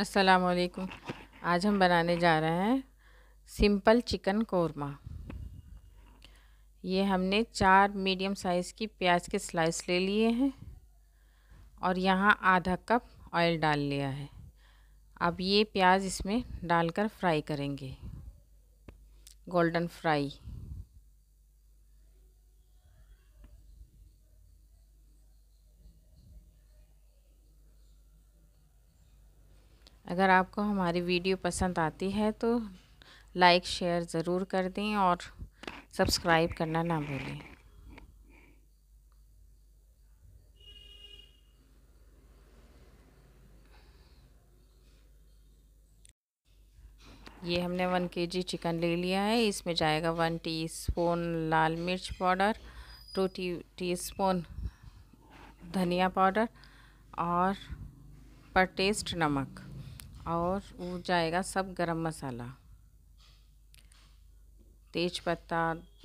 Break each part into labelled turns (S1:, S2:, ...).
S1: वालेकुम आज हम बनाने जा रहे हैं सिंपल चिकन कौरमा ये हमने चार मीडियम साइज़ की प्याज के स्लाइस ले लिए हैं और यहाँ आधा कप ऑयल डाल लिया है अब ये प्याज इसमें डालकर फ्राई करेंगे गोल्डन फ्राई अगर आपको हमारी वीडियो पसंद आती है तो लाइक शेयर ज़रूर कर दें और सब्सक्राइब करना ना भूलें ये हमने वन के जी चिकन ले लिया है इसमें जाएगा वन टीस्पून लाल मिर्च पाउडर टू टी टीस्पून धनिया पाउडर और पर टेस्ट नमक और वो जाएगा सब गरम मसाला तेज पत्ता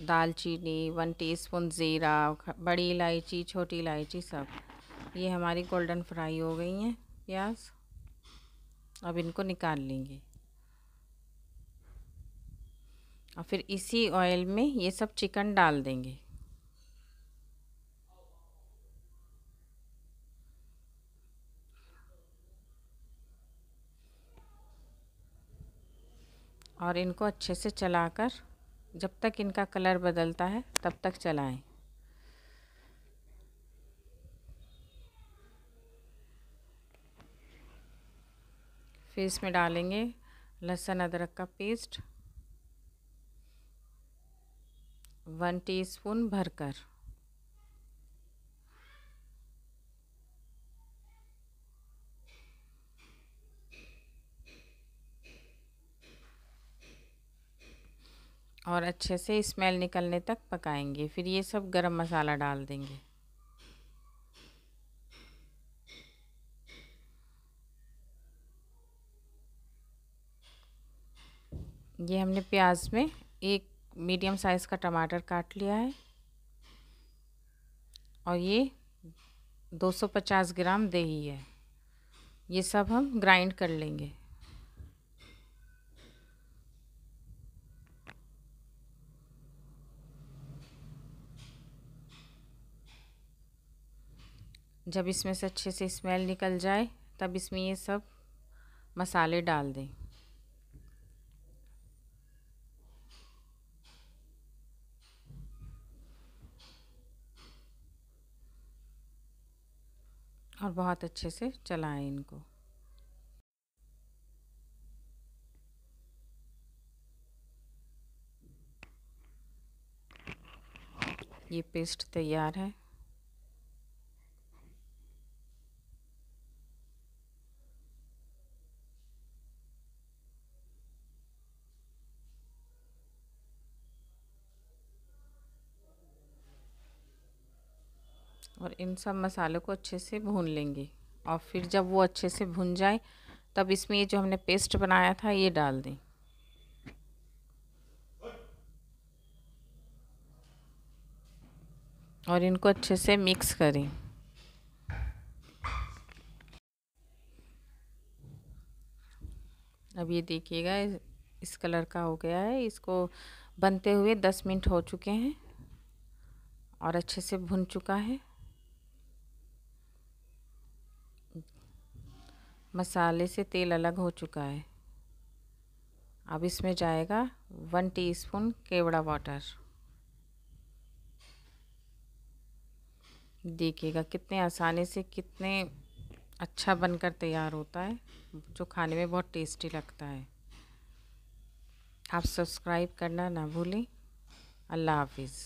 S1: दालचीनी वन टीस्पून ज़ीरा बड़ी इलायची छोटी इलायची सब ये हमारी गोल्डन फ्राई हो गई हैं प्याज अब इनको निकाल लेंगे और फिर इसी ऑयल में ये सब चिकन डाल देंगे और इनको अच्छे से चलाकर जब तक इनका कलर बदलता है तब तक चलाएं फिर इसमें डालेंगे लहसुन अदरक का पेस्ट वन टीस्पून भरकर और अच्छे से स्मेल निकलने तक पकाएंगे फिर ये सब गरम मसाला डाल देंगे ये हमने प्याज में एक मीडियम साइज़ का टमाटर काट लिया है और ये 250 ग्राम दही है ये सब हम ग्राइंड कर लेंगे जब इसमें से अच्छे से स्मेल निकल जाए तब इसमें ये सब मसाले डाल दें और बहुत अच्छे से चलाएं इनको ये पेस्ट तैयार है और इन सब मसालों को अच्छे से भून लेंगे और फिर जब वो अच्छे से भुन जाए तब इसमें ये जो हमने पेस्ट बनाया था ये डाल दें और इनको अच्छे से मिक्स करें अब ये देखिएगा इस कलर का हो गया है इसको बनते हुए दस मिनट हो चुके हैं और अच्छे से भुन चुका है मसाले से तेल अलग हो चुका है अब इसमें जाएगा वन टीस्पून केवड़ा वाटर देखिएगा कितने आसानी से कितने अच्छा बनकर तैयार होता है जो खाने में बहुत टेस्टी लगता है आप सब्सक्राइब करना ना भूलें अल्लाह हाफिज़